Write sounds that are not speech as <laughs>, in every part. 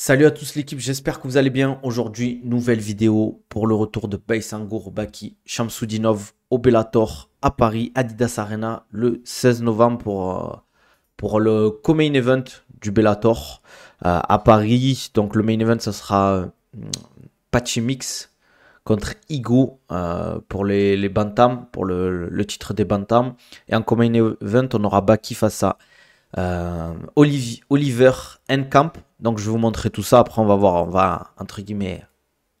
Salut à tous l'équipe, j'espère que vous allez bien. Aujourd'hui, nouvelle vidéo pour le retour de Paysangour Baki Shamsudinov au Bellator à Paris, Adidas Arena, le 16 novembre pour, euh, pour le co-main event du Bellator euh, à Paris. Donc le main event, ça sera euh, patchy Mix contre Igo pour les, les Bantam, pour le, titre des Bantam. Et en co-main event, on aura Baki face à Oliver Encamp, donc je vais vous montrer tout ça. Après, on va voir, on va entre guillemets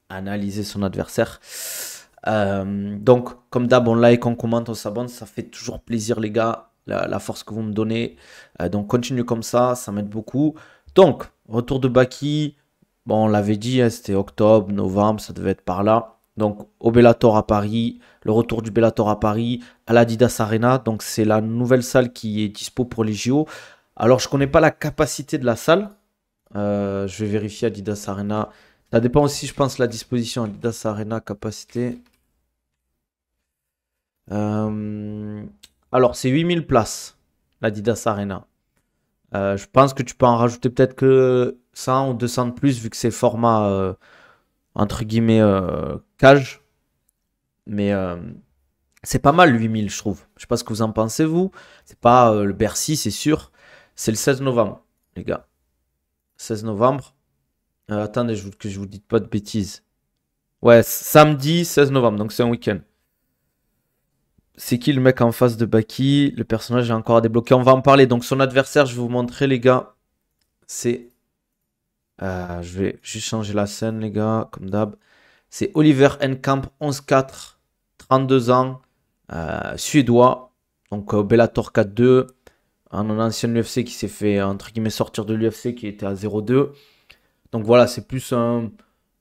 analyser son adversaire. Euh, donc, comme d'hab, on like, on commente, on s'abonne. Ça fait toujours plaisir, les gars, la, force que vous me donnez. Euh, donc, continue comme ça, ça m'aide beaucoup. Donc, retour de Baki. Bon, on l'avait dit, hein, c'était octobre, novembre, ça devait être par là. Donc, au Bellator à Paris, le retour du Bellator à Paris, à l'Adidas Arena. Donc, c'est la nouvelle salle qui est dispo pour les JO. Alors, je ne connais pas la capacité de la salle. Euh, je vais vérifier Adidas Arena. Ça dépend aussi, je pense, la disposition Adidas Arena, capacité. Euh, alors, c'est 8000 places, l'Adidas Arena. Euh, je pense que tu peux en rajouter peut-être que 100 ou 200 de plus, vu que c'est format, entre guillemets, cage. Mais c'est pas mal, 8000, je trouve. Je sais pas ce que vous en pensez, vous. C'est pas le Bercy, c'est sûr. C'est le 16 novembre, les gars. 16 novembre. Euh, attendez, je, que je vous dise pas de bêtises. Ouais, samedi 16 novembre, donc c'est un week-end. C'est qui le mec en face de Baki Le personnage est encore à débloquer. On va en parler. Donc son adversaire, je vais vous montrer les gars. C'est... Euh, je vais juste changer la scène les gars, comme d'hab. C'est Oliver Enkamp, 11-4, 32 ans, euh, suédois. Donc Bellator 4-2 un ancien UFC qui s'est fait entre guillemets sortir de l'UFC qui était à 0-2. Donc voilà, c'est plus un,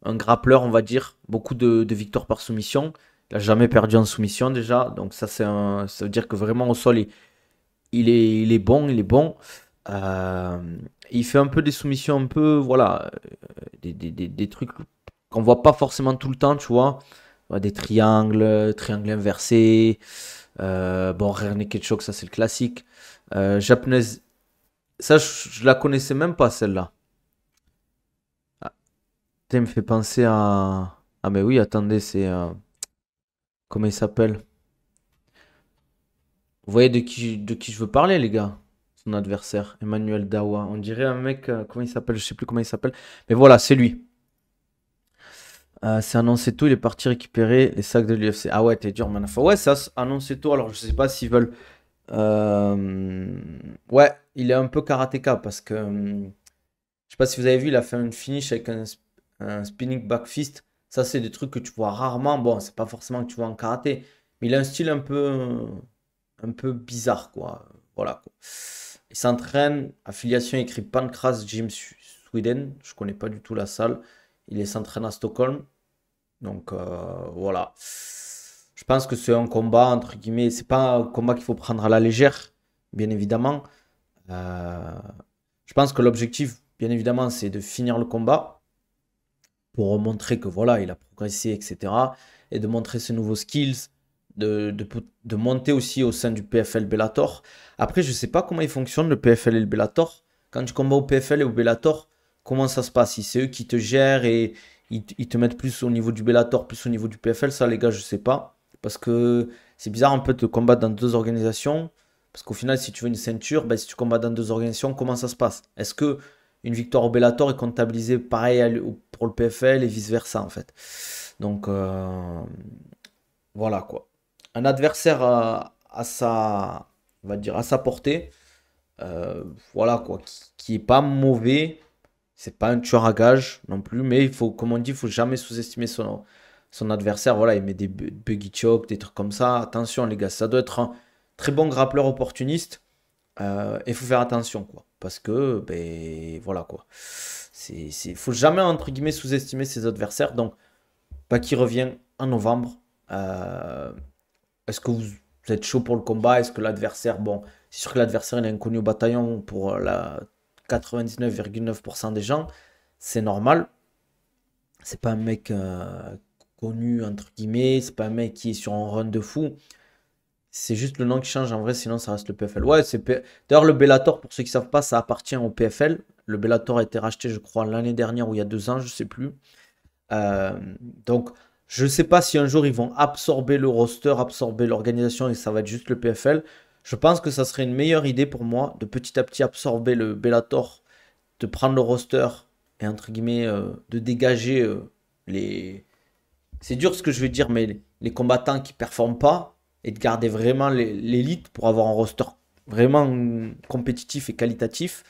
un grappleur, on va dire, beaucoup de, victoires par soumission. Il n'a jamais perdu en soumission déjà, donc ça c'est ça veut dire que vraiment au sol il, est, est bon, il est bon. Euh, il fait un peu des soumissions, un peu voilà, euh, des, trucs qu'on voit pas forcément tout le temps, tu vois, des triangles, triangles inversés. Euh, bon, René Ketchuk, ça c'est le classique. Euh, japonaise. Ça, je, la connaissais même pas celle-là. Ça ah. me fait penser à. Ah, mais oui, attendez, c'est. Euh, comment il s'appelle Vous voyez de qui, de qui je veux parler, les gars Son adversaire, Emmanuel Dawa. On dirait un mec. Euh, comment il s'appelle Je sais plus comment il s'appelle. Mais voilà, c'est lui. c'est annoncé tout, il est parti récupérer les sacs de l'UFC. Ah ouais, t'es dur, man. Ouais, ça annoncé tout. Alors, je sais pas s'ils veulent euh, ouais, il est un peu karatéka parce que hum, je sais pas si vous avez vu, il a fait une finish avec un, spinning back fist. Ça, c'est des trucs que tu vois rarement. Bon, c'est pas forcément que tu vois en karaté, mais il a un style un peu, un peu bizarre, quoi. Voilà. Il s'entraîne, affiliation écrit Pancras Gym Sweden. Je connais pas du tout la salle. Il s'entraîne à Stockholm. Donc euh, voilà. Je pense que c'est un combat, entre guillemets, c'est pas un combat qu'il faut prendre à la légère, bien évidemment. Euh, je pense que l'objectif, bien évidemment, c'est de finir le combat pour montrer que voilà, il a progressé, etc. Et de montrer ses nouveaux skills, de, monter aussi au sein du PFL Bellator. Après, je sais pas comment il fonctionne le PFL et le Bellator. Quand tu combats au PFL et au Bellator, comment ça se passe Si c'est eux qui te gèrent et ils, ils, te mettent plus au niveau du Bellator, plus au niveau du PFL, ça les gars, je sais pas. Parce que c'est bizarre un peu de combattre dans deux organisations. Parce qu'au final, si tu veux une ceinture, ben, si tu combats dans deux organisations, comment ça se passe Est-ce que une victoire au Bellator est comptabilisée pareil pour le PFL et vice-versa en fait Donc euh, voilà quoi. Un adversaire à, sa, va dire, à sa portée, euh, voilà quoi, qui, n'est est pas mauvais, c'est pas un tueur à gage non plus, mais il faut, comme on dit, il faut jamais sous-estimer son, son adversaire, voilà, il met des buggy choke, des trucs comme ça. Attention, les gars, ça doit être un très bon grappleur opportuniste. Euh, il faut faire attention, quoi. Parce que, ben, voilà, quoi. Il faut jamais, entre guillemets, sous-estimer ses adversaires. Donc, pas qu'il revient en novembre. Euh, est-ce que vous, êtes chaud pour le combat Est-ce que l'adversaire, bon, c'est sûr que l'adversaire, il est inconnu au bataillon pour la 99,9% des gens. C'est normal. C'est pas un mec euh, connu, entre guillemets. C'est pas un mec qui est sur un run de fou. C'est juste le nom qui change. En vrai, sinon, ça reste le PFL. Ouais, c'est P... D'ailleurs, le Bellator, pour ceux qui ne savent pas, ça appartient au PFL. Le Bellator a été racheté, je crois, l'année dernière ou il y a deux ans, je ne sais plus. Euh, donc, je ne sais pas si un jour ils vont absorber le roster, absorber l'organisation et ça va être juste le PFL. Je pense que ça serait une meilleure idée pour moi de petit à petit absorber le Bellator, de prendre le roster et entre guillemets euh, de dégager euh, les, c'est dur ce que je veux dire, mais les, combattants qui performent pas et de garder vraiment l'élite pour avoir un roster vraiment compétitif et qualitatif.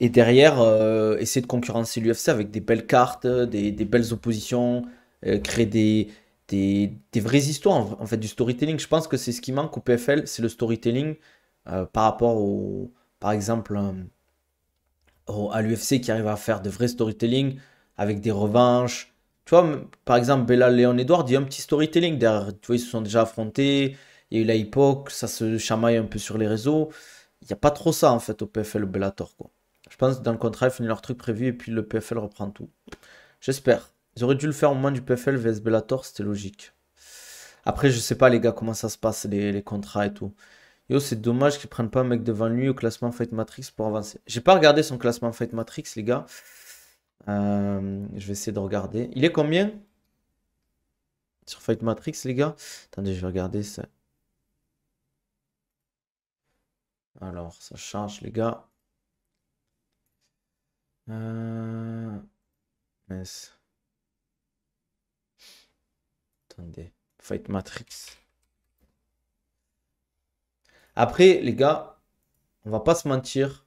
Et derrière, euh, essayer de concurrencer l'UFC avec des belles cartes, des, belles oppositions, euh, créer des, des, vraies histoires, en fait, du storytelling. Je pense que c'est ce qui manque au PFL, c'est le storytelling euh, par rapport au, par exemple, à l'UFC qui arrive à faire de vrais storytelling avec des revanches, tu vois, par exemple, Bella Léon Edouard, il y a un petit storytelling derrière. Tu vois, ils se sont déjà affrontés, il y a eu la ça se chamaille un peu sur les réseaux. Il n'y a pas trop ça, en fait, au PFL Bellator, quoi. Je pense que dans le contrat, ils finissent leur truc prévu et puis le PFL reprend tout. J'espère. Ils auraient dû le faire au moins du PFL vs Bellator, c'était logique. Après, je sais pas, les gars, comment ça se passe, les, contrats et tout. Yo, c'est dommage qu'ils prennent pas un mec devant lui au classement Fight Matrix pour avancer. J'ai pas regardé son classement Fight Matrix, les gars. Euh, je vais essayer de regarder. Il est combien sur Fight Matrix, les gars Attendez, je vais regarder ça. Alors, ça charge, les gars. Euh, Attendez. Fight Matrix. Après, les gars, on va pas se mentir.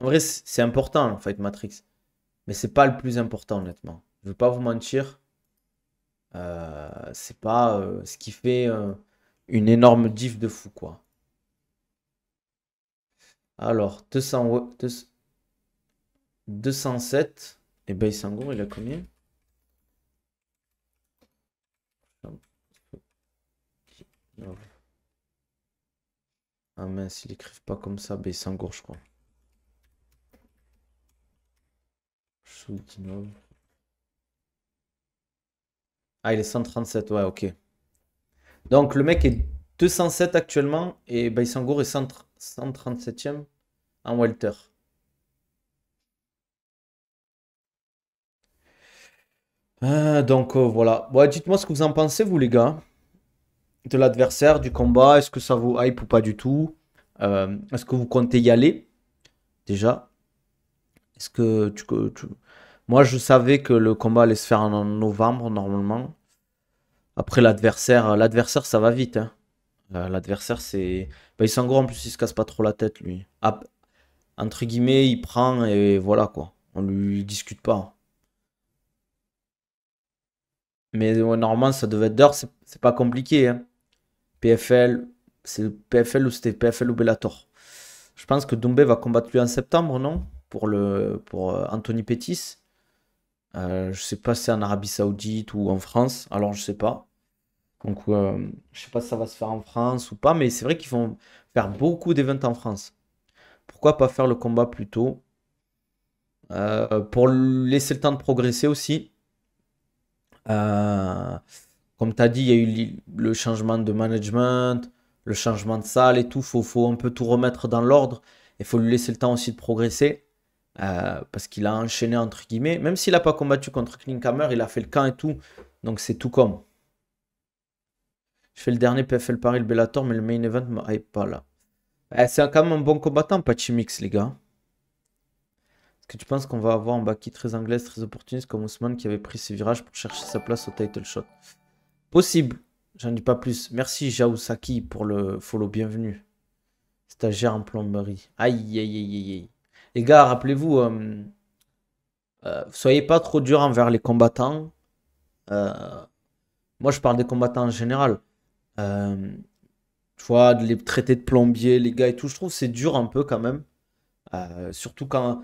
En vrai, c'est important, Fight Matrix. Mais c'est pas le plus important, honnêtement. Je veux pas vous mentir. Euh, c'est pas euh, ce qui fait euh, une énorme diff de fou, quoi. Alors, 200, 207. Et Baysangour il a combien Ah mince, il écrivent pas comme ça, Baysangour ben, je crois. Ah, il est 137, ouais, ok. Donc le mec est 207 actuellement et Baisangour est 137e en welter. Ah, donc euh, voilà. Dites-moi ce que vous en pensez, vous les gars, de l'adversaire, du combat. Est-ce que ça vous hype ou pas du tout euh, Est-ce que vous comptez y aller déjà Est-ce que tu, peux... Moi, je savais que le combat allait se faire en novembre, normalement. Après, l'adversaire, l'adversaire, ça va vite. Hein. Euh, l'adversaire, c'est. Bah, il s'en gros, en plus, il se casse pas trop la tête, lui. entre guillemets, il prend et voilà, quoi. On lui discute pas. Mais normalement, ça devait être d'heure, c'est pas compliqué. Hein. PFL, c'est PFL ou c'était PFL ou Bellator. Je pense que Doumbé va combattre lui en septembre, non Pour le pour euh, Anthony Pettis. Euh, je ne sais pas si c'est en Arabie Saoudite ou en France. Alors, je sais pas. Donc, euh, je sais pas si ça va se faire en France ou pas. Mais c'est vrai qu'ils vont faire beaucoup d'événements en France. Pourquoi pas faire le combat plus tôt euh, Pour laisser le temps de progresser aussi. Euh, comme tu as dit, il y a eu le changement de management, le changement de salle et tout. Il faut, un peu tout remettre dans l'ordre. Il faut lui laisser le temps aussi de progresser. Euh, parce qu'il a enchaîné entre guillemets. Même s'il n'a pas combattu contre Klinghammer il a fait le camp et tout. Donc c'est tout comme. Je fais le dernier PFL Paris, le Bellator, mais le main event ne pas là. Eh, c'est quand même un bon combattant, Pachimix, les gars. Est-ce que tu penses qu'on va avoir un Baki très anglaise, très opportuniste comme Ousmane qui avait pris ses virages pour chercher sa place au title shot Possible. J'en dis pas plus. Merci Jaoussaki pour le follow. Bienvenue. Stagiaire en plomberie. Aïe, aïe, aïe, aïe. aïe les gars, rappelez-vous, euh, euh, soyez pas trop dur envers les combattants. Euh, moi, je parle des combattants en général. tu vois, de les traiter de plombiers, les gars et tout, je trouve c'est dur un peu quand même. surtout quand.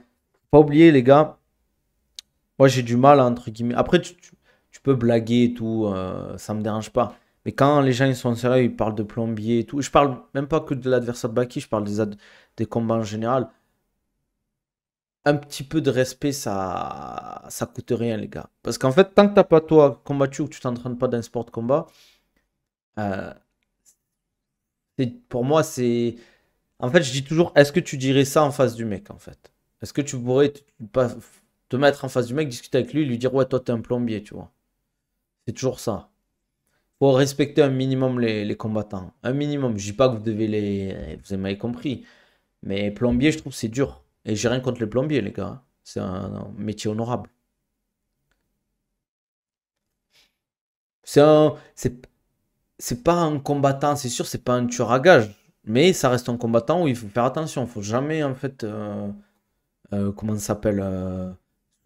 Pas oublier, les gars, moi j'ai du mal, entre guillemets. Après, tu, peux blaguer et tout, ça me dérange pas. Mais quand les gens ils sont sérieux, ils parlent de plombier et tout. Je parle même pas que de l'adversaire de Baki, je parle des, des combats en général un petit peu de respect, ça, ça coûte rien, les gars. Parce qu'en fait, tant que t'as pas toi combattu ou que tu t'entraînes pas d'un sport de combat, euh, pour moi, c'est. En fait, je dis toujours, est-ce que tu dirais ça en face du mec, en fait Est-ce que tu pourrais te, mettre en face du mec, discuter avec lui, lui dire, ouais, toi, t'es un plombier, tu vois C'est toujours ça. Faut respecter un minimum les, les, combattants. Un minimum. Je dis pas que vous devez les. Vous avez compris. Mais plombier, je trouve, c'est dur et j'ai rien contre les plombiers, les gars. C'est un, métier honorable. C'est pas un combattant, c'est sûr, c'est pas un tueur à gage. Mais ça reste un combattant où il faut faire attention. Il faut jamais, en fait. Euh, euh, comment ça s'appelle nous euh,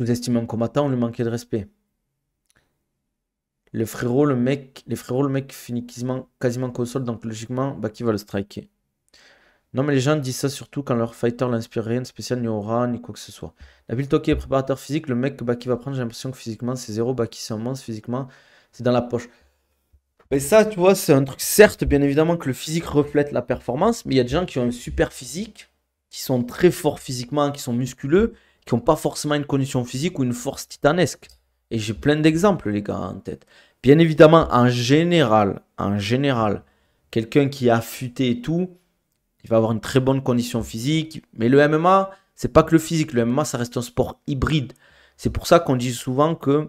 Sous-estimer un combattant ou lui manquer de respect. Les frérots, le mec, les le mec finit quasiment, quasiment console, donc logiquement, bah, qui va le striker non, mais les gens disent ça surtout quand leur fighter l'inspire rien de spécial, ni aura, ni quoi que ce soit. La Toki est préparateur physique, le mec qui bah, qui va prendre, j'ai l'impression que physiquement c'est zéro, bah, Qui s'en monstre, physiquement c'est dans la poche. Mais ça, tu vois, c'est un truc, certes, bien évidemment que le physique reflète la performance, mais il y a des gens qui ont un super physique, qui sont très forts physiquement, qui sont musculeux, qui n'ont pas forcément une condition physique ou une force titanesque. Et j'ai plein d'exemples, les gars, en tête. Bien évidemment, en général, en général, quelqu'un qui est affûté et tout, il va avoir une très bonne condition physique. Mais le MMA, c'est pas que le physique. Le MMA, ça reste un sport hybride. C'est pour ça qu'on dit souvent que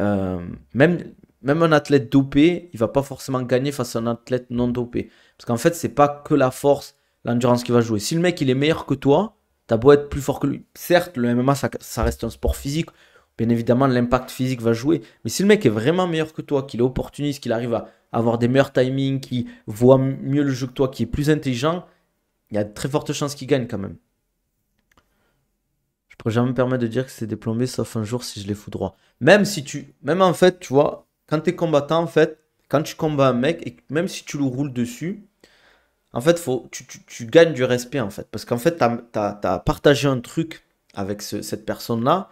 euh, même, même un athlète dopé, il va pas forcément gagner face à un athlète non dopé. Parce qu'en fait, c'est pas que la force, l'endurance qui va jouer. Si le mec, il est meilleur que toi, as beau être plus fort que lui. Certes, le MMA, ça, ça reste un sport physique. Bien évidemment, l'impact physique va jouer. Mais si le mec est vraiment meilleur que toi, qu'il est opportuniste, qu'il arrive à avoir des meilleurs timings, qu'il voit mieux le jeu que toi, qu'il est plus intelligent, il y a de très fortes chances qu'il gagne quand même. Je ne pourrais jamais me permettre de dire que c'est des sauf un jour si je les fous droit. Même si tu. Même en fait, tu vois, quand tu es combattant, en fait, quand tu combats un mec, et même si tu le roules dessus, en fait, faut, tu, gagnes du respect, en fait. Parce qu'en fait, tu as, partagé un truc avec cette personne-là.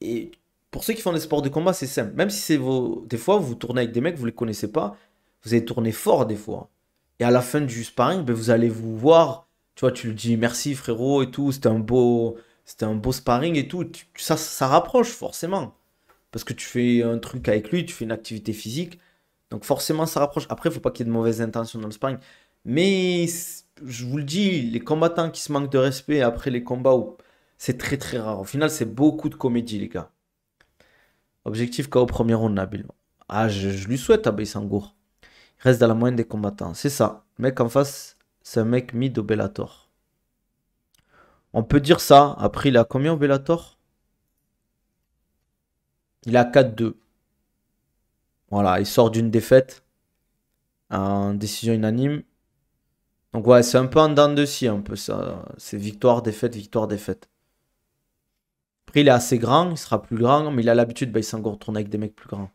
Et pour ceux qui font des sports de combat, c'est simple. Même si c'est vos. Des fois, vous tournez avec des mecs, vous les connaissez pas. Vous allez tourner fort des fois. Et à la fin du sparring, ben, vous allez vous voir. Tu vois, tu lui dis merci frérot et tout. C'était un beau, c'était un beau sparring et tout. Ça, ça rapproche forcément. Parce que tu fais un truc avec lui, tu fais une activité physique. Donc forcément, ça rapproche. Après, il faut pas qu'il y ait de mauvaises intentions dans le sparring. Mais je vous le dis, les combattants qui se manquent de respect après les combats, c'est très très rare. Au final, c'est beaucoup de comédie, les gars. Objectif KO premier round, Nabil. Ah, je, lui souhaite à Sangour reste dans la moyenne des combattants. C'est ça. Le mec en face, c'est un mec mid au On peut dire ça. Après, il a combien Obélator Il a 4-2. Voilà, il sort d'une défaite en décision unanime. Donc ouais, c'est un peu en dents de scie, un peu ça. C'est victoire, défaite, victoire, défaite. Après, il est assez grand, il sera plus grand, mais il a l'habitude, bah, il s'en retourne avec des mecs plus grands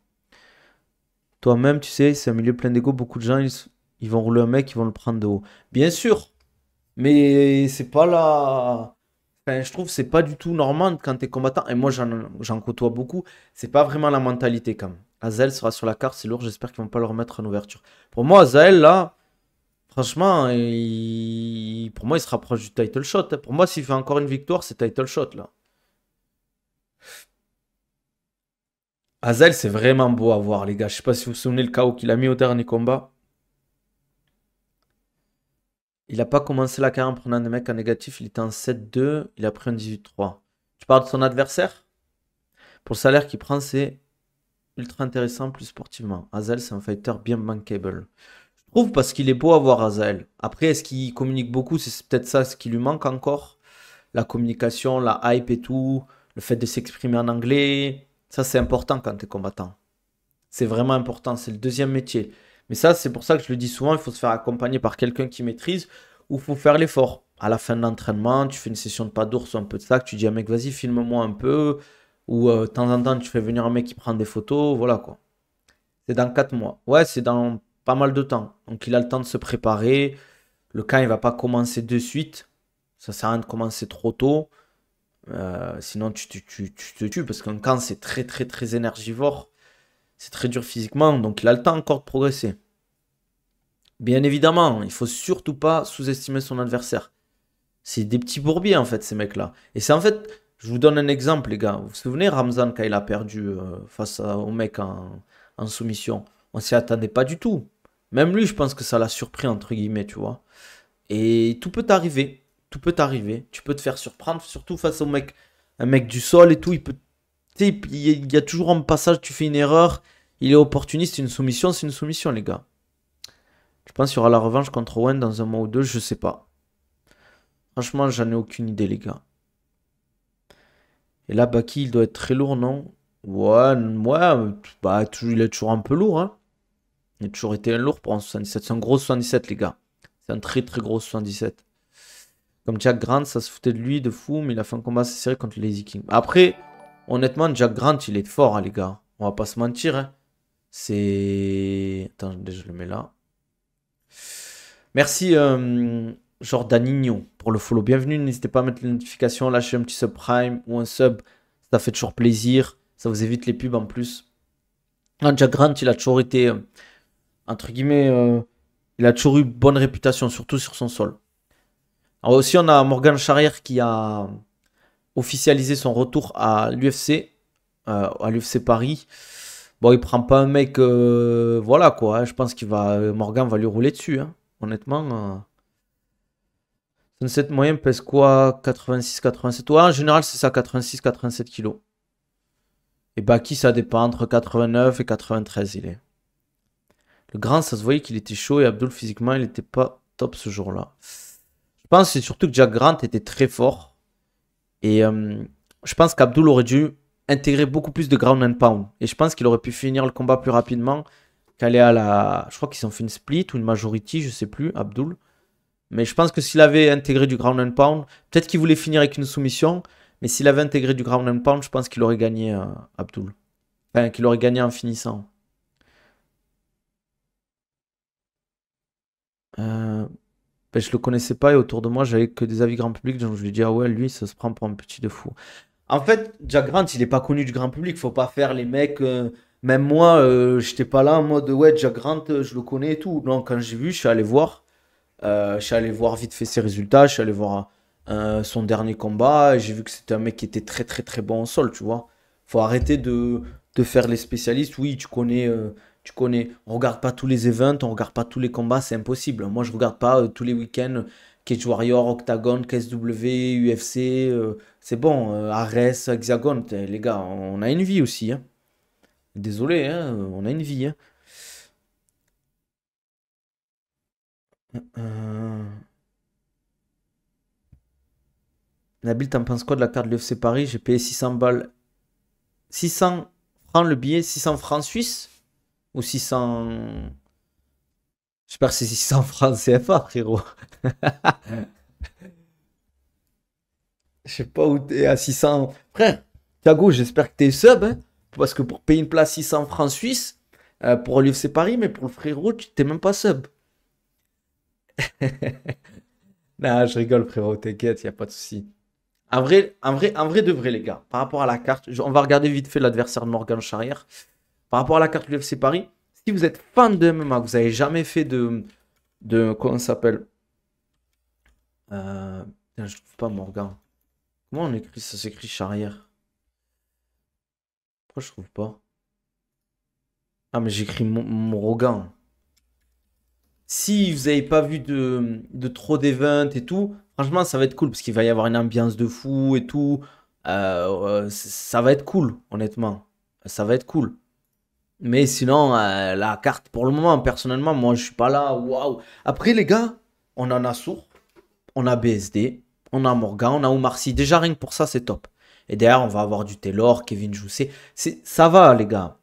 toi-même, tu sais, c'est un milieu plein d'ego. Beaucoup de gens, ils, vont rouler un mec, ils vont le prendre de haut. Bien sûr, mais c'est pas la. je trouve c'est pas du tout normal quand t'es combattant. Et moi, j'en côtoie beaucoup. C'est pas vraiment la mentalité quand même. Azel sera sur la carte, c'est lourd. J'espère qu'ils vont pas le remettre en ouverture. Pour moi, Azel, là, franchement, pour moi, il se rapproche du title shot. Hein. Pour moi, s'il fait encore une victoire, c'est title shot là. Hazel, c'est vraiment beau à voir, les gars. Je sais pas si vous vous souvenez le chaos qu'il a mis au dernier combat. Il n'a pas commencé la carrière en prenant des mecs en négatif. Il était en 7-2. Il a pris un 18-3. Tu parles de son adversaire Pour le salaire qu'il prend, c'est ultra intéressant, plus sportivement. Hazel, c'est un fighter bien manquable. Je trouve parce qu'il est beau à voir, Hazel. Après, est-ce qu'il communique beaucoup C'est peut-être ça ce qui lui manque encore. La communication, la hype et tout. Le fait de s'exprimer en anglais. Ça, c'est important quand tu es combattant. C'est vraiment important. C'est le deuxième métier. Mais ça, c'est pour ça que je le dis souvent, il faut se faire accompagner par quelqu'un qui maîtrise ou il faut faire l'effort. À la fin de l'entraînement, tu fais une session de pas d'ours ou un peu de sac, tu dis à un mec, vas-y, filme-moi un peu. Ou euh, de temps en temps, tu fais venir un mec qui prend des photos. Voilà quoi. C'est dans 4 mois. Ouais, c'est dans pas mal de temps. Donc il a le temps de se préparer. Le camp, il va pas commencer de suite. Ça sert à rien de commencer trop tôt. Euh, sinon, tu, te tues parce qu'un camp, c'est très, très, très énergivore. C'est très dur physiquement, donc il a le temps encore de progresser. Bien évidemment, il faut surtout pas sous-estimer son adversaire. C'est des petits bourbiers, en fait, ces mecs-là. Et c'est en fait, je vous donne un exemple, les gars. Vous vous souvenez, Ramzan, quand il a perdu euh, face au mec en, en soumission, on s'y attendait pas du tout. Même lui, je pense que ça l'a surpris, entre guillemets, tu vois. Et tout peut arriver tout peut t'arriver, tu peux te faire surprendre, surtout face au mec, un mec du sol et tout, il peut, il y a toujours un passage, tu fais une erreur, il est opportuniste, une soumission, c'est une soumission les gars. Je pense qu'il y aura la revanche contre Owen dans un mois ou deux, je sais pas. Franchement, j'en ai aucune idée les gars. Et là, Baki, il doit être très lourd, non Ouais, ouais, bah, il est toujours un peu lourd, hein. Il a toujours été un lourd pour un 77. C'est un gros 77, les gars. C'est un très très gros 77. Comme Jack Grant, ça se foutait de lui de fou, mais il a fait un combat assez serré contre Lazy King. Après, honnêtement, Jack Grant, il est fort, hein, les gars. On va pas se mentir. Hein. C'est. Attends, je le mets là. Merci euh, pour le follow. Bienvenue. N'hésitez pas à mettre les notifications, lâcher un petit subprime ou un sub. Ça fait toujours plaisir. Ça vous évite les pubs en plus. Jack Grant, il a toujours été, euh, entre guillemets, euh, il a toujours eu bonne réputation, surtout sur son sol. Ah, aussi, on a Morgan Charrière qui a officialisé son retour à l'UFC, euh, à l'UFC Paris. Bon, il prend pas un mec, euh, voilà quoi. Hein. je pense qu'il va, Morgan va lui rouler dessus, hein. honnêtement. Euh. moyenne moyen pèse quoi 86-87 en général, c'est ça, 86-87 kilos. Et qui ça dépend entre 89 et 93, il est. Le grand, ça se voyait qu'il était chaud et Abdul, physiquement, il n'était pas top ce jour-là. Je pense c'est surtout que Jack Grant était très fort. Et euh, je pense qu'Abdul aurait dû intégrer beaucoup plus de ground and pound. Et je pense qu'il aurait pu finir le combat plus rapidement qu'aller à la. Je crois qu'ils ont fait une split ou une majority, je sais plus, Abdoul. Mais je pense que s'il avait intégré du ground and pound, peut-être qu'il voulait finir avec une soumission, mais s'il avait intégré du ground and pound, je pense qu'il aurait gagné Abdoul. Euh, Abdul. Enfin, qu'il aurait gagné en finissant. Euh... Je ben, je le connaissais pas et autour de moi, j'avais que des avis grand public. Donc je lui dis, ah ouais, lui, ça se prend pour un petit de fou. En fait, Jack Grant, il n'est pas connu du grand public. Faut pas faire les mecs. Euh, même moi, euh, j'étais pas là en mode, ouais, Jack Grant, euh, je le connais et tout. Non, quand j'ai vu, je suis allé voir. je suis allé voir vite fait ses résultats. Je suis allé voir son dernier combat. J'ai vu que c'était un mec qui était très, très, très bon au sol, tu vois. Faut arrêter de, de faire les spécialistes. Oui, tu connais tu connais, on regarde pas tous les events, on regarde pas tous les combats, c'est impossible. Moi, je regarde pas euh, tous les week-ends Cage Warrior, Octagon, KSW, UFC, euh, c'est bon, euh, Ares, Hexagon, eh, les gars, on a une vie aussi. Hein. Désolé, hein, on a une vie. Hein. Euh... Nabil, t'en penses quoi de la carte de l'UFC Paris J'ai payé 600 balles. 600 francs le billet, 600 francs suisses ou 600. j'espère que c'est 600 francs <laughs> CFA, frérot. Je sais pas où t'es à 600. Frère, Thiago, j'espère que t'es sub. Hein. parce que pour payer une place 600 francs suisse, euh, pour pour c'est Paris, mais pour le frérot, tu t'es même pas sub. <laughs> non, je rigole, frérot, t'inquiète, y a pas de souci. En vrai, en vrai, en vrai de vrai, les gars, par rapport à la carte, on va regarder vite fait l'adversaire de Morgan Charrière par rapport à la carte UFC Paris, si vous êtes fan de MMA, vous n'avez jamais fait de, de comment ça s'appelle Je euh, Je trouve pas Morgan. Comment on écrit ça s'écrit charrière Pourquoi je trouve pas Ah mais j'écris Morgan. Si vous n'avez pas vu de, trop d'évents et tout, franchement ça va être cool parce qu'il va y avoir une ambiance de fou et tout. Euh, ça va être cool, honnêtement. Ça va être cool. Mais sinon, euh, la carte, pour le moment, personnellement, moi, je suis pas là. Waouh. Après, les gars, on en a Nassour, on a BSD, on a Morgan, on a Oumarcy. Déjà, rien que pour ça, c'est top. Et derrière, on va avoir du Taylor, Kevin Jousset. Ça va, les gars.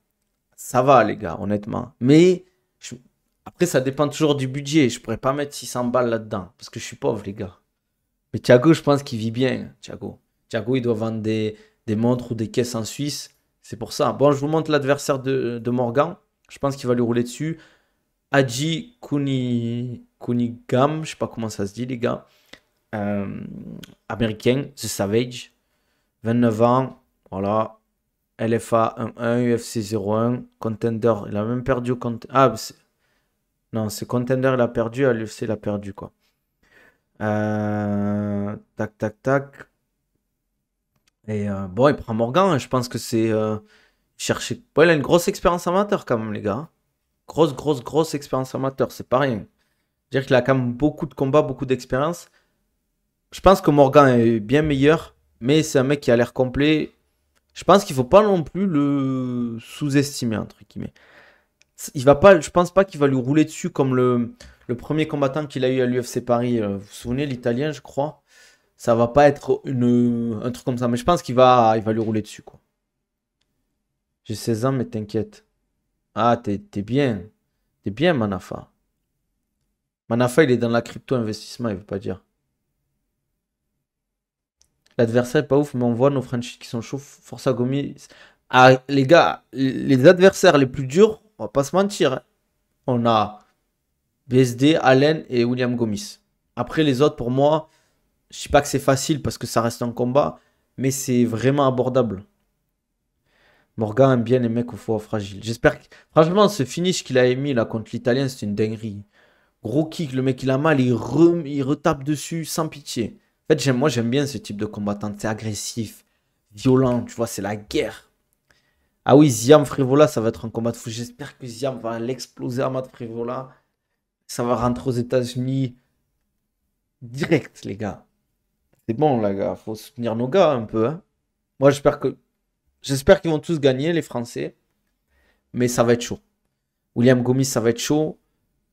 Ça va, les gars, honnêtement. Mais après, ça dépend toujours du budget. Je pourrais pas mettre 600 balles là-dedans parce que je suis pauvre, les gars. Mais Thiago, je pense qu'il vit bien. Thiago. Thiago, il doit vendre des, des montres ou des caisses en Suisse. C'est pour ça. Bon, je vous montre l'adversaire de, Morgan. Je pense qu'il va lui rouler dessus. Adji Kuni, Kunigam, je sais pas comment ça se dit, les gars. Euh, américain, The Savage. 29 ans, voilà. LFA 1 UFC 01 Contender, il a même perdu au cont Ah, non, c'est Contender, il a perdu. À l'UFC, il a perdu, quoi. Euh, tac, tac, tac. Et euh, bon, il prend Morgan, hein. je pense que c'est. Euh, chercher. il a une grosse expérience amateur quand même, les gars. Hein. Grosse, grosse, grosse expérience amateur, c'est pas rien. Dire qu'il a quand même beaucoup de combats, beaucoup d'expérience. Je pense que Morgan est bien meilleur, mais c'est un mec qui a l'air complet. Je pense qu'il faut pas non plus le sous-estimer, entre guillemets. Il va pas, je pense pas qu'il va lui rouler dessus comme le, le premier combattant qu'il a eu à l'UFC Paris. Euh, vous vous souvenez, l'italien, je crois ça va pas être une, un truc comme ça. Mais je pense qu'il va, il va lui rouler dessus, quoi. J'ai 16 ans, mais t'inquiète. Ah, t'es bien. T'es bien, Manafa. Manafa, il est dans la crypto-investissement, il veut pas dire. L'adversaire est pas ouf, mais on voit nos franchises qui sont chauds. Force à Gomis. Ah, les gars, les adversaires les plus durs, on va pas se mentir. Hein. On a BSD, Allen et William Gomis. Après, les autres, pour moi, je sais pas que c'est facile parce que ça reste un combat, mais c'est vraiment abordable. Morgan aime bien les mecs au foie fragile. J'espère que... Franchement, ce finish qu'il a émis là contre l'Italien, c'est une dinguerie. Gros kick, le mec il a mal, il, il retape dessus sans pitié. En fait, moi j'aime bien ce type de combattant. C'est agressif, violent, tu vois, c'est la guerre. Ah oui, Ziam Frivola, ça va être un combat de fou. J'espère que Ziam va l'exploser à Matt Frivola. Ça va rentrer aux États-Unis direct, les gars. C'est bon, là, gars. Faut soutenir nos gars un peu. Hein. Moi, j'espère que. J'espère qu'ils vont tous gagner, les Français. Mais ça va être chaud. William Gomis, ça va être chaud.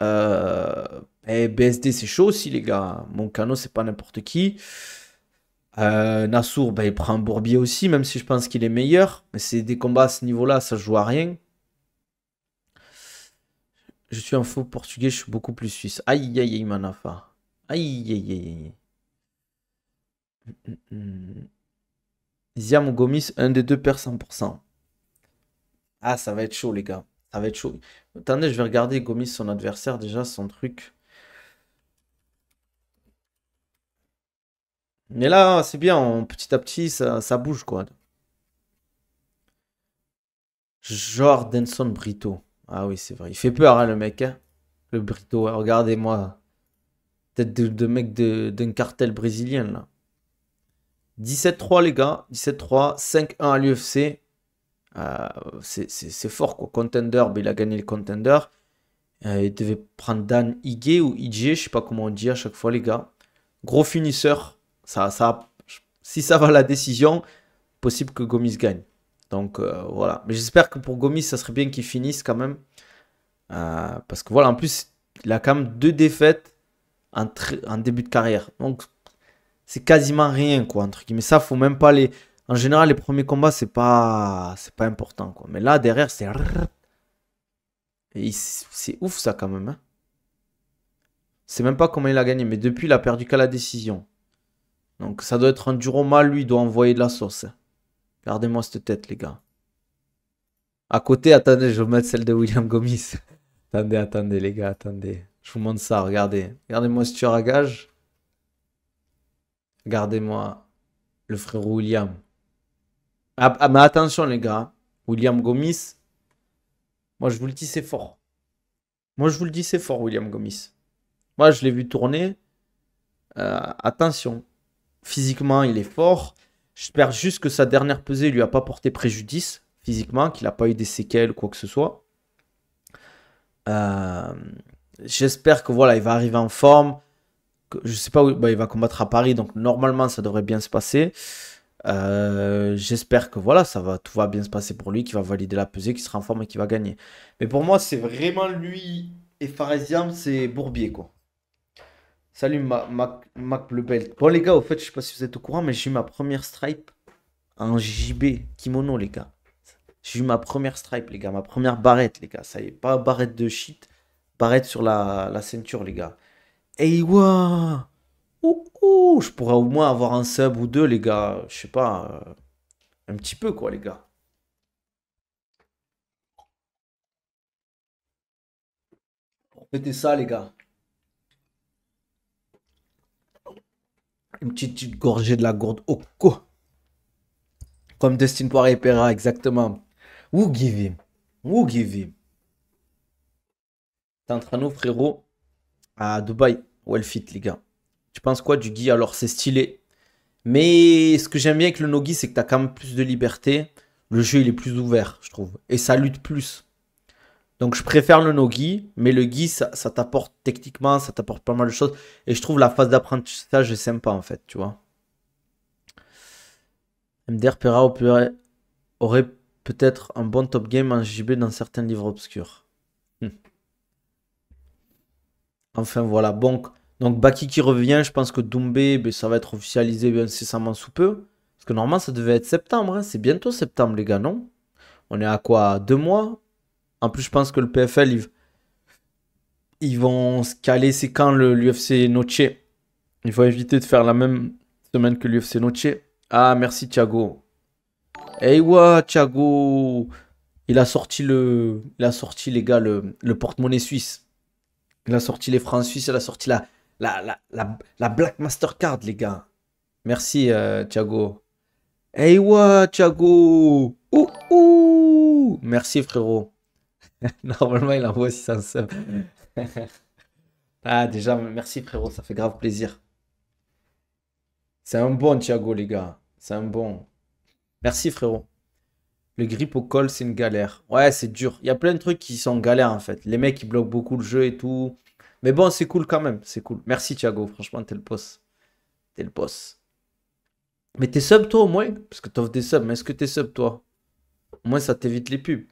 Et euh, eh, BSD, c'est chaud aussi, les gars. Moncano, c'est pas n'importe qui. Euh, Nassour, bah, il prend Bourbier aussi, même si je pense qu'il est meilleur. Mais c'est des combats à ce niveau-là, ça joue à rien. Je suis un faux portugais, je suis beaucoup plus suisse. Aïe, aïe, aïe, Manafa. aïe, aïe, aïe. Ziam Gomis, un des deux perd 100%. Ah, ça va être chaud, les gars. Ça va être chaud. Attendez, je vais regarder Gomis, son adversaire, déjà, son truc. Mais là, c'est bien, petit à petit, ça, bouge, quoi. Denson Brito. Ah oui, c'est vrai. Il fait peur, hein, le mec. Hein. le Brito, regardez-moi. peut de, de, mec d'un cartel brésilien, là. 17-3 les gars, 17-3, 5-1 à l'UFC. Euh, c'est fort quoi. Contender, bah, il a gagné le contender. Euh, il devait prendre Dan Ige ou Ige, je sais pas comment on dit à chaque fois les gars. Gros finisseur. Ça, si ça va la décision, possible que Gomis gagne. Donc euh, voilà. Mais j'espère que pour Gomis, ça serait bien qu'il finisse quand même. parce que voilà, en plus, il a quand même deux défaites en début de carrière. Donc c'est quasiment rien, quoi, entre guillemets. Ça, faut même pas les. En général, les premiers combats, c'est pas, c'est pas important, quoi. Mais là, derrière, c'est. C'est ouf, ça, quand même. Hein. C'est même pas comment il a gagné, mais depuis, il a perdu qu'à la décision. Donc, ça doit être un duro mal, lui, il doit envoyer de la sauce. Hein. Gardez-moi cette tête, les gars. À côté, attendez, je vais mettre celle de William Gomis. <laughs> attendez, attendez, les gars, attendez. Je vous montre ça, regardez. Regardez-moi ce tueur à gage gardez moi le frère William. Ah, ah, attention, les gars. William Gomis, moi, je vous le dis, c'est fort. Moi, je vous le dis, c'est fort, William Gomis. Moi, je l'ai vu tourner. Euh, attention. Physiquement, il est fort. J'espère juste que sa dernière pesée lui a pas porté préjudice physiquement, qu'il n'a pas eu des séquelles quoi que ce soit. Euh, j'espère que voilà, il va arriver en forme je sais pas où bah, il va combattre à Paris, donc normalement ça devrait bien se passer. Euh, j'espère que voilà, ça va, tout va bien se passer pour lui, qu'il va valider la pesée, qu'il sera en forme et qu'il va gagner. Mais pour moi, c'est vraiment lui et Faresian, c'est Bourbier quoi. Salut Mac, Mac, Belt. Bon les gars, au fait, je sais pas si vous êtes au courant, mais j'ai eu ma première stripe en JB kimono les gars. J'ai eu ma première stripe les gars, ma première barrette les gars. Ça y est, pas barrette de shit, barrette sur la ceinture les gars. Hey eh, ouh, Je pourrais au moins avoir un sub ou deux, les gars. Je sais pas. Euh, un petit peu, quoi, les gars. Faites ça, les gars. Une petite, gorgée de la gourde au Comme Destin Poirier Pera, exactement. Who give him? Who give him? T'es en nous, frérot, à Dubaï, fit, les gars. Tu penses quoi du Guy Alors, c'est stylé. Mais ce que j'aime bien avec le Nogi, c'est que tu as quand même plus de liberté. Le jeu, il est plus ouvert, je trouve. Et ça lutte plus. Donc, je préfère le Nogi. Mais le Guy, ça, t'apporte techniquement, ça t'apporte pas mal de choses. Et je trouve la phase d'apprentissage sympa, en fait, tu vois. MDR Pera aurait peut-être un bon top game en JB dans certains livres obscurs. Hum. Enfin voilà, bon, donc Baki qui revient, je pense que Doumbé, ben, ça va être officialisé bien incessamment sous peu. Parce que normalement ça devait être septembre, hein. c'est bientôt septembre les gars, non On est à quoi Deux mois En plus je pense que le PFL, ils, vont se caler, c'est quand l'UFC Noche Il faut éviter de faire la même semaine que l'UFC Noche. Ah merci Thiago. Hey eh wa Thiago il a sorti le, il a sorti les gars le porte-monnaie suisse. Il a sorti les francs suisses, il a sorti la, la, la, la, Black Mastercard, les gars. Merci, euh, Thiago. Hey, what, Thiago ouh, ouh Merci, frérot. <laughs> Normalement, il envoie 600 <laughs> ah, déjà, merci, frérot, ça fait grave plaisir. C'est un bon, Thiago, les gars. C'est un bon. Merci, frérot. Le grip au col, c'est une galère. Ouais, c'est dur. Il y a plein de trucs qui sont galères en fait. Les mecs, ils bloquent beaucoup le jeu et tout. Mais bon, c'est cool quand même. C'est cool. Merci Thiago. Franchement, t'es le boss. T'es le boss. Mais t'es sub toi au moins Parce que t'offres des subs. Mais est-ce que t'es sub toi Au moins, ça t'évite les pubs.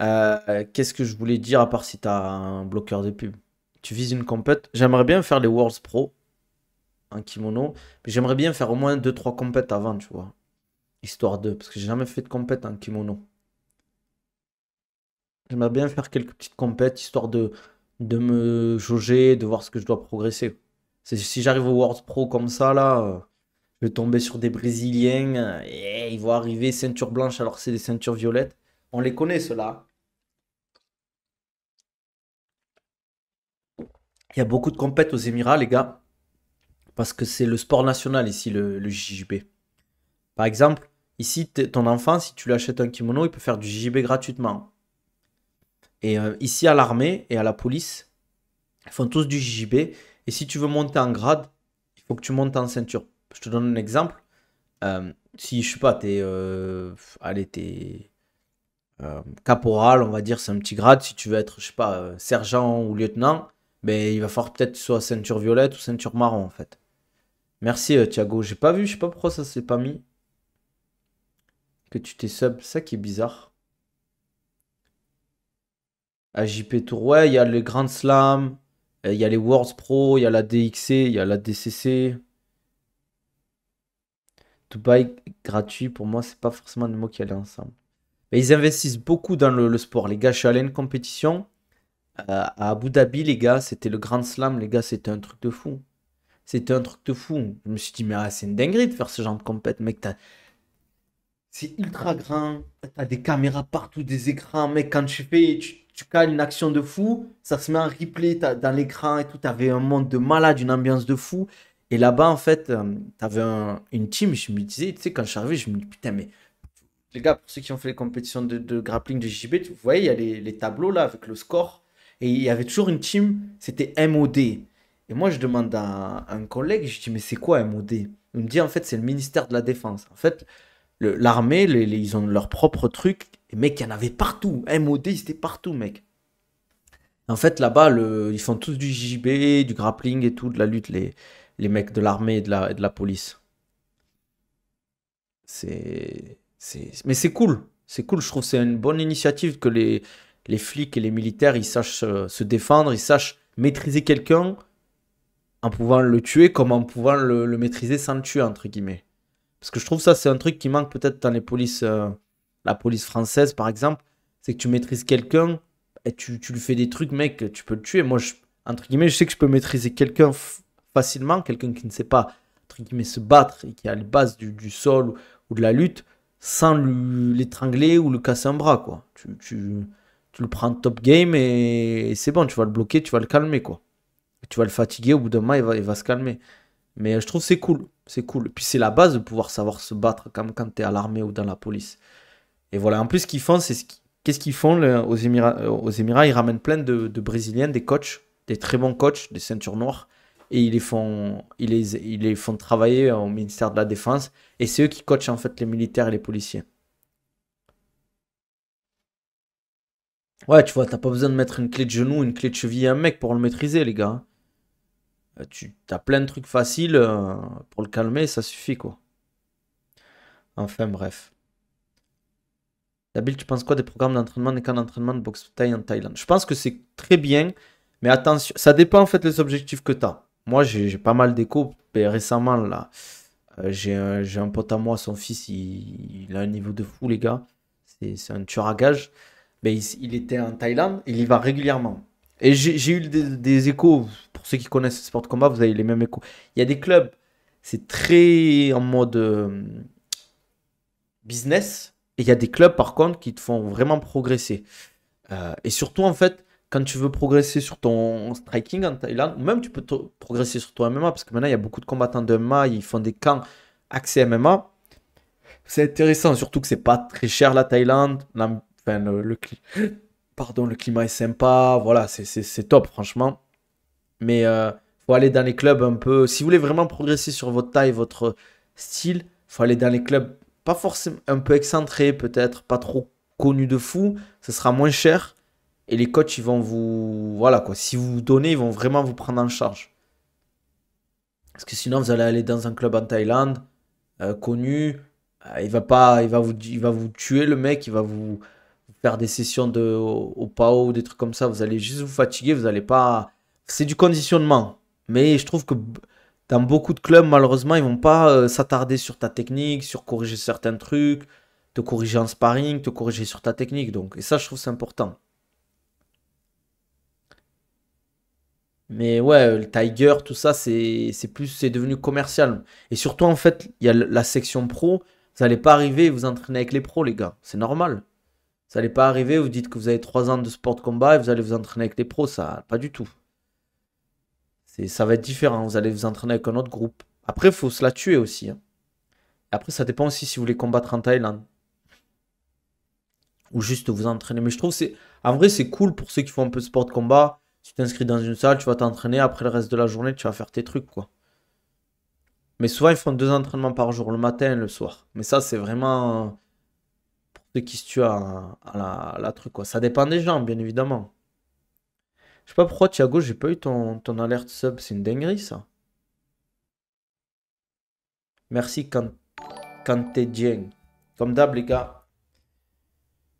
Euh, qu'est-ce que je voulais dire à part si t'as un bloqueur de pubs Tu vises une compète. J'aimerais bien faire les Worlds Pro en kimono. Mais j'aimerais bien faire au moins 2-3 compètes avant, tu vois histoire de, parce que j'ai jamais fait de compète en hein, kimono. J'aimerais bien faire quelques petites compètes, histoire de, de me jauger, de voir ce que je dois progresser. Si j'arrive au World Pro comme ça, là, euh, je vais tomber sur des Brésiliens, et ils vont arriver ceinture blanche alors que c'est des ceintures violettes. On les connaît, ceux-là. Il y a beaucoup de compètes aux Émirats, les gars, parce que c'est le sport national ici, le, le JJP. Par exemple, Ici, ton enfant, si tu lui achètes un kimono, il peut faire du JJB gratuitement. Et euh, ici, à l'armée et à la police, ils font tous du JJB. Et si tu veux monter en grade, il faut que tu montes en ceinture. Je te donne un exemple. Euh, si, je sais pas, tu es euh, caporal, on va dire, c'est un petit grade. Si tu veux être, je sais pas, sergent ou lieutenant, ben, il va falloir peut-être soit ceinture violette ou ceinture marron, en fait. Merci, Thiago. J'ai pas vu, je sais pas pourquoi ça s'est pas mis que tu t'es sub. Ça qui est bizarre. À JP Tour, ouais, il y a le Grand Slam, euh, il y a les Worlds Pro, il y a la DXC, il y a la DCC. Dubaï gratuit, pour moi, c'est pas forcément des mots qui allaient ensemble. Mais ils investissent beaucoup dans le, sport. Les gars, je suis allé à une compétition euh, à Abu Dhabi, les gars, c'était le Grand Slam, les gars, c'était un truc de fou. C'était un truc de fou. Je me suis dit, mais ah, c'est une dinguerie de faire ce genre de compétition, mec c'est ultra grand, t'as des caméras partout, des écrans, Mais quand tu fais, tu, tu une action de fou, ça se met en replay dans l'écran et tout, t'avais un monde de malade, une ambiance de fou, et là-bas, en fait, euh, t'avais une team, je me disais, tu sais, quand je suis arrivé, je me dis, putain, mais les gars, pour ceux qui ont fait les compétitions de, grappling de JB, vous voyez, il y a les, tableaux là avec le score, et il y avait toujours une team, c'était MOD. Et moi, je demande à un collègue, je dis, mais c'est quoi MOD Il me dit, en fait, c'est le ministère de la Défense. En fait, l'armée, les, ils ont leur propre truc. Et mec, il y en avait partout. MOD, ils étaient partout, mec. En fait, là-bas, ils font tous du JB, du grappling et tout, de la lutte, les, les mecs de l'armée et, de la, police. C'est. Mais c'est cool. C'est cool, je trouve. C'est une bonne initiative que les, les flics et les militaires, ils sachent se, défendre, ils sachent maîtriser quelqu'un en pouvant le tuer comme en pouvant le, le maîtriser sans le tuer, entre guillemets. Parce que je trouve ça, c'est un truc qui manque peut-être dans les polices, euh, la police française par exemple, c'est que tu maîtrises quelqu'un et tu, tu, lui fais des trucs, mec, tu peux le tuer. Moi, je, entre guillemets, je sais que je peux maîtriser quelqu'un facilement, quelqu'un qui ne sait pas, entre guillemets, se battre et qui a les bases du, du sol ou, de la lutte, sans l'étrangler ou le casser un bras, quoi. Tu, tu, le prends top game et, c'est bon, tu vas le bloquer, tu vas le calmer, quoi. tu vas le fatiguer, au bout d'un moment, il va, il va se calmer. Mais je trouve c'est cool, c'est cool. Puis c'est la base de pouvoir savoir se battre comme quand es à l'armée ou dans la police. Et voilà, en plus ce qu'ils font, c'est qu'est-ce qu'ils font aux, Émirats, euh, aux Émirats Ils ramènent plein de, Brésiliens, des coachs, des très bons coachs, des ceintures noires, et ils les font, ils ils les font travailler au ministère de la Défense. Et c'est eux qui coachent en fait les militaires et les policiers. Ouais, tu vois, t'as pas besoin de mettre une clé de genou, une clé de cheville à un mec pour le maîtriser, les gars. Euh, tu as plein de trucs faciles euh, pour le calmer, ça suffit quoi. Enfin bref. Dabil, tu penses quoi des programmes d'entraînement, des camps d'entraînement de boxe thaï en Thaïlande Je pense que c'est très bien, mais attention, ça dépend en fait des objectifs que tu as. Moi, j'ai pas mal d'échos récemment là. Euh, j'ai un, pote à moi, son fils, il, a un niveau de fou, les gars. C'est un tueur à gage. Mais il était en Thaïlande, il y va régulièrement. Et j'ai eu des, échos, pour ceux qui connaissent le sport de combat, vous avez les mêmes échos. Il y a des clubs, c'est très en mode euh, business. Et il y a des clubs, par contre, qui te font vraiment progresser. Euh, et surtout, en fait, quand tu veux progresser sur ton striking en Thaïlande, même tu peux progresser sur ton MMA, parce que maintenant, il y a beaucoup de combattants de MMA, ils font des camps axés MMA. C'est intéressant, surtout que c'est pas très cher la Thaïlande. enfin, le, le pardon, le climat est sympa, voilà, c'est top, franchement. Mais il euh, faut aller dans les clubs un peu. Si vous voulez vraiment progresser sur votre taille, votre style, faut aller dans les clubs pas forcément un peu excentrés, peut-être pas trop connus de fou. Ce sera moins cher et les coachs, ils vont vous, voilà quoi. Si vous donnez, ils vont vraiment vous prendre en charge. Parce que sinon, vous allez aller dans un club en Thaïlande euh, connu, euh, il va pas, il va vous, il va vous tuer le mec, il va vous des sessions de, au, au PAO, des trucs comme ça, vous allez juste vous fatiguer, vous n'allez pas. C'est du conditionnement. Mais je trouve que dans beaucoup de clubs, malheureusement, ils vont pas euh, s'attarder sur ta technique, sur corriger certains trucs, te corriger en sparring, te corriger sur ta technique. Donc, et ça, je trouve c'est important. Mais ouais, le Tiger, tout ça, c'est plus, c'est devenu commercial. Et surtout, en fait, il y a la section pro. Vous n'allez pas arriver et vous entraîner avec les pros, les gars. C'est normal. Ça n'est pas arriver, vous dites que vous avez 3 ans de sport de combat et vous allez vous entraîner avec les pros, ça, pas du tout. Ça va être différent, vous allez vous entraîner avec un autre groupe. Après, il faut se la tuer aussi. Hein. Après, ça dépend aussi si vous voulez combattre en Thaïlande. Ou juste vous entraîner. Mais je trouve c'est en vrai, c'est cool pour ceux qui font un peu de sport de combat. Tu t'inscris dans une salle, tu vas t'entraîner. Après le reste de la journée, tu vas faire tes trucs. quoi. Mais souvent, ils font deux entraînements par jour, le matin et le soir. Mais ça, c'est vraiment de qui se tue à, la, truc. Quoi. Ça dépend des gens, bien évidemment. Je sais pas pourquoi, Thiago, j'ai pas eu ton, alerte sub. C'est une dinguerie, ça. Merci quand, quand Comme d'hab, les gars.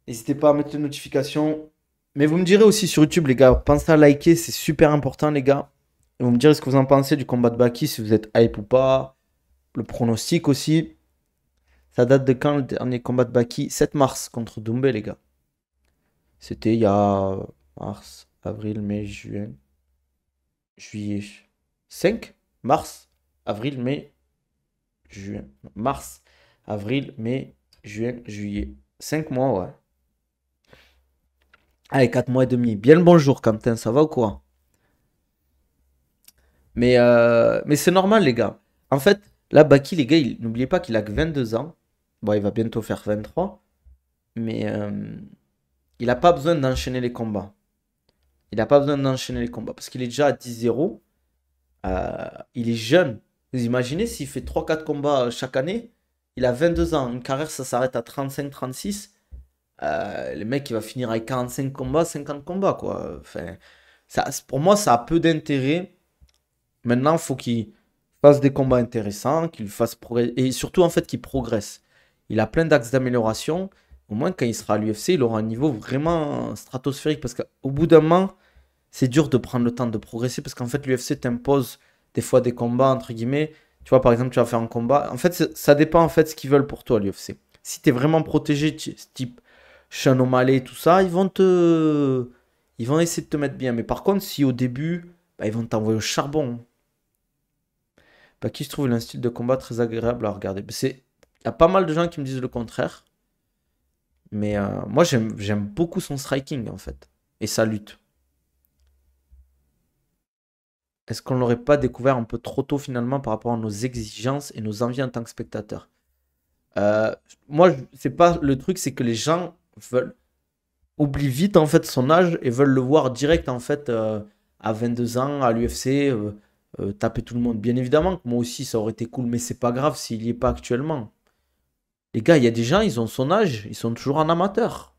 N'hésitez pas à mettre une notification Mais vous me direz aussi sur YouTube, les gars. Pensez à liker, c'est super important, les gars. Et vous me direz ce que vous en pensez du combat de Baki, si vous êtes hype ou pas. Le pronostic aussi. Ça date de quand le dernier combat de Baki 7 mars contre Doumbé, les gars. C'était il y a mars, avril, mai, juin, juillet. 5 mars, avril, mai, juin. Mars, avril, mai, juin, juillet. 5 mois, ouais. Allez, 4 mois et demi. Bien le bonjour, Quentin, ça va ou quoi Mais, euh, mais c'est normal, les gars. En fait, là, Baki, les gars, n'oubliez pas qu'il a que 22 ans. Bon, il va bientôt faire 23. Mais euh, il n'a pas besoin d'enchaîner les combats. Il n'a pas besoin d'enchaîner les combats. Parce qu'il est déjà à 10-0. Euh, il est jeune. Vous imaginez s'il fait 3-4 combats euh, chaque année. Il a 22 ans. Une carrière, ça s'arrête à 35-36. le mec, il va finir avec 45 combats, 50 combats. quoi. Enfin, pour moi, ça a peu d'intérêt. Maintenant, il faut qu'il fasse des combats intéressants, qu'il fasse Et surtout, en fait, qu'il progresse il a plein d'axes d'amélioration. Au moins, quand il sera à l'UFC, il aura un niveau vraiment stratosphérique. Parce qu'au bout d'un moment, c'est dur de prendre le temps de progresser. Parce qu'en fait, l'UFC t'impose des fois des combats, entre guillemets. Tu vois, par exemple, tu vas faire un combat. En fait, ça dépend en fait ce qu'ils veulent pour toi, l'UFC. Si tu es vraiment protégé, type Sean O'Malley et tout ça, ils vont te. Ils vont essayer de te mettre bien. Mais par contre, si au début, bah, ils vont t'envoyer au charbon. Bah, qui se trouve, il style de combat très agréable à regarder. Bah, c'est il y a pas mal de gens qui me disent le contraire. Mais euh, moi, j'aime beaucoup son striking, en fait. Et sa lutte. Est-ce qu'on ne l'aurait pas découvert un peu trop tôt, finalement, par rapport à nos exigences et nos envies en tant que spectateur euh, Moi, c'est pas le truc, c'est que les gens veulent oublient vite en fait son âge et veulent le voir direct en fait euh, à 22 ans à l'UFC taper tout le monde bien évidemment moi aussi ça aurait été cool mais c'est pas grave s'il n'y est pas actuellement les gars, il y a des gens, ils ont son âge, ils sont toujours en amateur.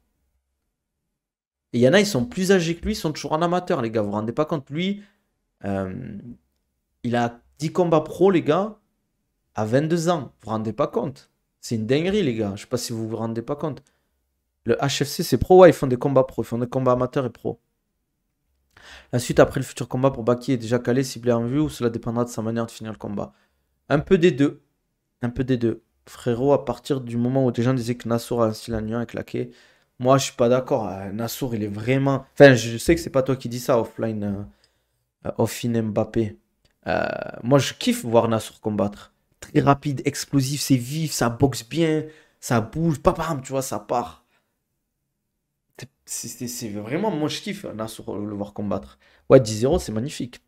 Et il y en a, ils sont plus âgés que lui, ils sont toujours en amateur, les gars. Vous vous rendez pas compte Lui, euh, il a 10 combats pro, les gars, à 22 ans. Vous vous rendez pas compte C'est une dinguerie, les gars. Je sais pas si vous vous rendez pas compte. Le HFC, c'est pro, ouais, ils font des combats pro, ils font des combats amateurs et pro. La suite après le futur combat pour Baki est déjà calé, ciblé en vue ou cela dépendra de sa manière de finir le combat. Un peu des deux. Un peu des deux frérot, à partir du moment où des gens disaient que Nassour a un style et claqué, moi je suis pas d'accord. Euh, Nassour, il est vraiment. Enfin, je sais que c'est pas toi qui dis ça offline, euh, euh Mbappé. Euh, moi je kiffe voir Nassour combattre. Très rapide, explosif, c'est vif, ça boxe bien, ça bouge, papam, tu vois, ça part. C'est vraiment, moi je kiffe Nassour le voir combattre. Ouais, 10-0, c'est magnifique.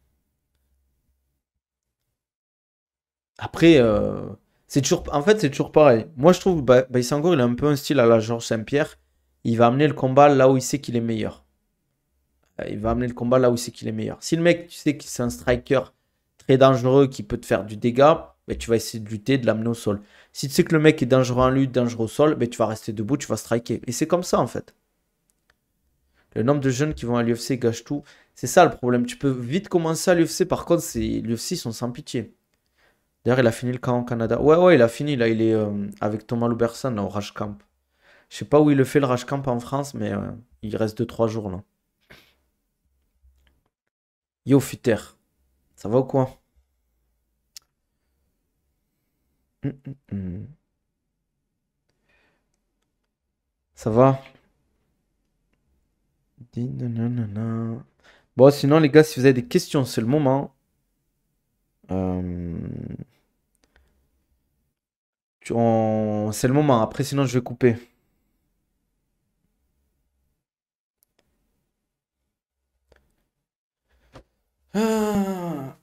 Après, c'est toujours, en fait, c'est toujours pareil. Moi, je trouve que Baïsangour, il a un peu un style à la Georges Saint-Pierre. Il va amener le combat là où il sait qu'il est meilleur. Euh, il va amener le combat là où il sait qu'il est meilleur. Si le mec, tu sais qu'il c'est un striker très dangereux qui peut te faire du dégât, mais ben, tu vas essayer de lutter, de l'amener au sol. Si tu sais que le mec est dangereux en lutte, dangereux au sol, mais ben, tu vas rester debout, tu vas striker. Et c'est comme ça, en fait. Le nombre de jeunes qui vont à l'UFC gâche tout. C'est ça le problème. Tu peux vite commencer à l'UFC. Par contre, l'UFC, ils sont sans pitié. D'ailleurs, il a fini le camp au Canada. Ouais, ouais, il a fini. Là, il est euh, avec Thomas Louberson au Rage Camp. Je sais pas où il le fait le Rage Camp en France, mais euh, il reste 2-3 jours là. Yo, Futter. Ça va ou quoi hum, hum, hum. Ça va Bon, sinon, les gars, si vous avez des questions, c'est le moment. Euh, c'est le moment, après sinon je vais couper. Ah.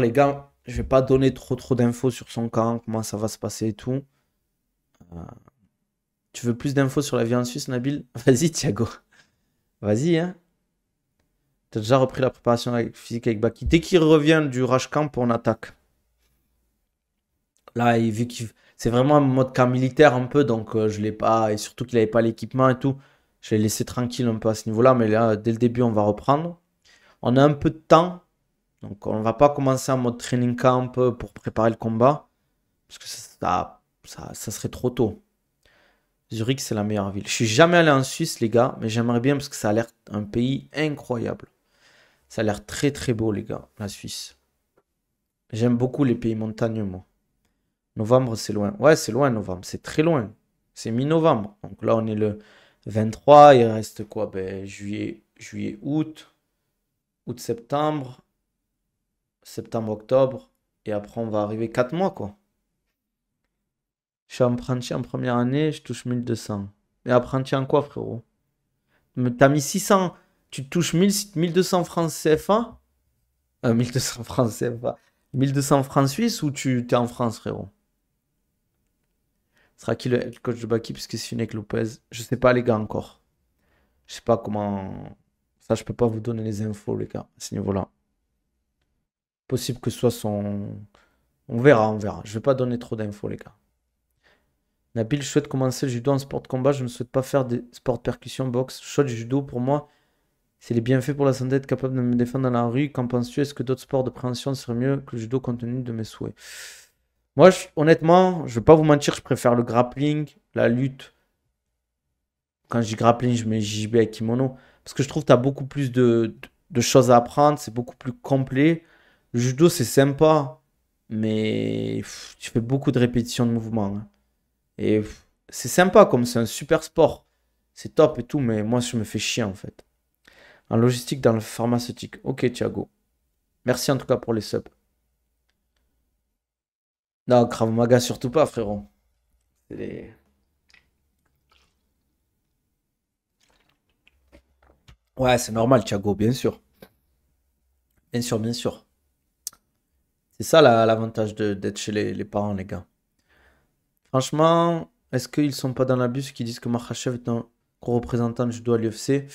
les gars, je vais pas donner trop trop d'infos sur son camp, comment ça va se passer et tout. Euh, tu veux plus d'infos sur la vie en Suisse, Nabil <laughs> Vas-y, Thiago. Vas-y, hein. Tu déjà repris la préparation physique avec Baki. Dès qu'il revient du rush camp, on attaque. Là, il, vu qu'il c'est vraiment un mode camp militaire un peu, donc euh, je l'ai pas, et surtout qu'il n'avait pas l'équipement et tout, je l'ai laissé tranquille un peu à ce niveau-là, mais là, dès le début, on va reprendre. On a un peu de temps, donc on ne va pas commencer en mode training camp euh, pour préparer le combat, parce que ça, ça, serait trop tôt. Zurich, c'est la meilleure ville. Je suis jamais allé en Suisse, les gars, mais j'aimerais bien parce que ça a l'air un pays incroyable. Ça a l'air très très beau, les gars, la Suisse. J'aime beaucoup les pays montagneux, moi. Novembre, c'est loin. Ouais, c'est loin, novembre. C'est très loin. C'est mi-novembre. Donc là, on est le 23. Il reste quoi ben, Juillet, juillet, août. Août, septembre. Septembre, octobre. Et après, on va arriver 4 mois, quoi. Je suis apprenti en première année, je touche 1200. Mais apprenti en quoi, frérot T'as mis 600 tu touches 1200 francs CFA, 1200 euh, francs CFA, 1200 francs suisse ou tu es en France, frérot sera qui le coach de Baki puisque c'est une Lopez Je sais pas, les gars, encore. Je sais pas comment. Ça, je peux pas vous donner les infos, les gars, à ce niveau-là. Possible que ce soit son. On verra, on verra. Je vais pas donner trop d'infos, les gars. Nabil, je souhaite commencer le judo en sport de combat. Je ne souhaite pas faire des sports de percussion, boxe. Shot judo, pour moi, c'est les bienfaits pour la santé être capable de me défendre dans la rue, qu'en penses-tu Est-ce que d'autres sports de préhension seraient mieux que le judo compte tenu de mes souhaits Moi, honnêtement, je ne vais pas vous mentir, je préfère le grappling, la lutte. Quand je dis grappling, je mets JB à kimono. Parce que je trouve que tu as beaucoup plus de, choses à apprendre, c'est beaucoup plus complet. Le judo, c'est sympa, mais tu fais beaucoup de répétitions de mouvements. Hein. Et c'est sympa comme c'est un super sport. C'est top et tout, mais moi, je me fais chier en fait en logistique dans le pharmaceutique. Ok, Thiago. Merci en tout cas pour les subs. Non, Krav Maga, surtout pas, frérot. Les... Ouais, c'est normal, Thiago, bien sûr. Bien sûr, bien sûr. C'est ça l'avantage de d'être chez les, parents, les gars. Franchement, est-ce qu'ils sont pas dans l'abus qui disent que Makhachev est un co représentant du judo à l'UFC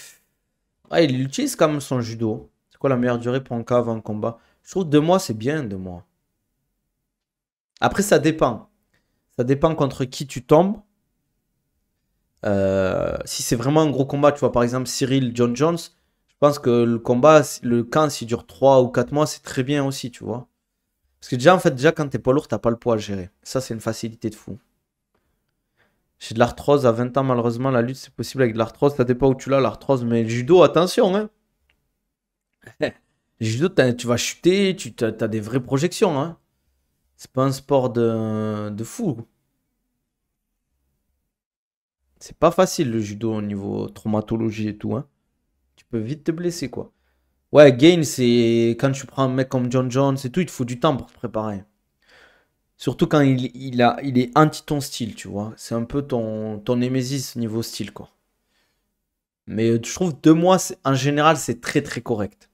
ah, il utilise comme son judo. C'est quoi la meilleure durée pour un cas avant combat Je trouve deux mois, c'est bien deux mois. Après, ça dépend. Ça dépend contre qui tu tombes. Euh, si c'est vraiment un gros combat, tu vois, par exemple, Cyril John Jones, je pense que le combat, le camp, s'il dure 3 ou 4 mois, c'est très bien aussi, tu vois. Parce que déjà, en fait, déjà, quand t'es pas lourd, t'as pas le poids à gérer. Ça, c'est une facilité de fou. J'ai de l'arthrose à 20 ans, malheureusement. La lutte, c'est possible avec de l'arthrose. Ça dépend où tu l'as, l'arthrose. Mais le judo, attention. Hein. <laughs> judo, tu vas chuter, tu as, des vraies projections. Hein. C'est pas un sport de, de fou. C'est pas facile le judo au niveau traumatologie et tout. Hein. Tu peux vite te blesser, quoi. Ouais, Gain, c'est quand tu prends un mec comme John Jones et tout, il te faut du temps pour te préparer. Surtout quand il, a, il est anti ton style, tu vois. C'est un peu ton, ton némésis niveau style, quoi. Mais euh, je trouve deux mois, en général, c'est très très correct.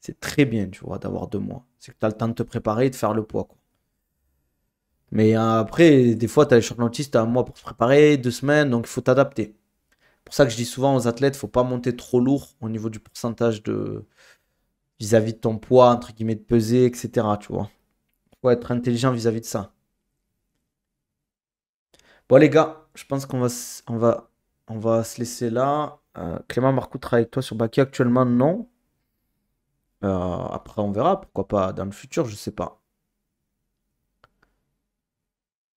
C'est très bien, tu vois, d'avoir deux mois. C'est que tu as le temps de te préparer et de faire le poids, quoi. Mais euh, après, des fois, tu as les championnats tu as un mois pour se préparer, deux semaines, donc il faut t'adapter. C'est pour ça que je dis souvent aux athlètes, faut pas monter trop lourd au niveau du pourcentage de vis-à-vis -vis de ton poids, entre guillemets, de peser, etc. Tu vois faut être intelligent vis-à-vis de ça. Bon les gars, je pense qu'on va, on va, on va se laisser là. Euh, Clément Marcoux travaille avec toi sur Baki actuellement, non. Euh, après on verra, pourquoi pas dans le futur, je sais pas.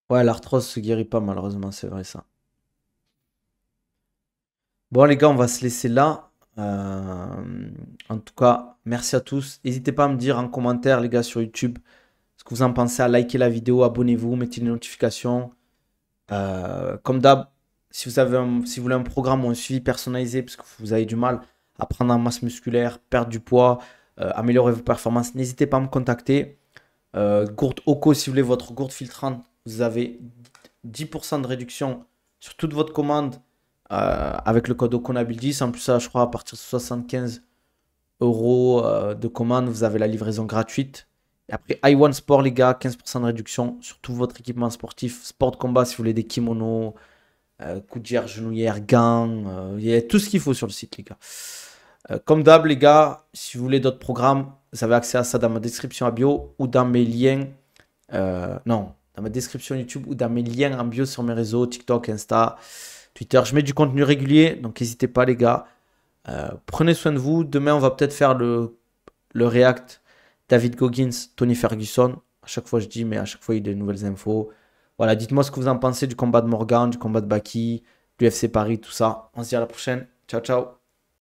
Ouais, l'arthrose se guérit pas malheureusement, c'est vrai ça. Bon les gars, on va se laisser là. Euh, en tout cas, merci à tous. N'hésitez pas à me dire en commentaire, les gars, sur YouTube, ce que vous en pensez, à liker la vidéo, abonnez-vous, mettez les notifications. Euh, comme d'hab, si vous avez si vous voulez un programme ou un suivi personnalisé, puisque vous avez du mal à prendre en masse musculaire, perdre du poids, euh, améliorer vos performances, n'hésitez pas à me contacter. Euh, gourde Oco, si vous voulez votre gourde filtrante, vous avez 10% de réduction sur toute votre commande avec le code OCONABIL10. En plus, ça, je crois, à partir de 75 euros de commande, vous avez la livraison gratuite. Après, I1 Sport, les gars, 15% de réduction sur tout votre équipement sportif. Sport de combat, si vous voulez des kimonos, euh, coudières, genouillères, gants. Euh, il y a tout ce qu'il faut sur le site, les gars. Euh, comme d'hab, les gars, si vous voulez d'autres programmes, vous avez accès à ça dans ma description à bio ou dans mes liens. Euh, non, dans ma description YouTube ou dans mes liens en bio sur mes réseaux, TikTok, Insta, Twitter. Je mets du contenu régulier, donc n'hésitez pas, les gars. prenez soin de vous. Demain, on va peut-être faire le, le React David Goggins, Tony Ferguson. À chaque fois, je dis, mais à chaque fois, il y a des nouvelles infos. Voilà, dites-moi ce que vous en pensez du combat de Morgan, du combat de Baki, du FC Paris, tout ça. On se dit à la prochaine. Ciao, ciao.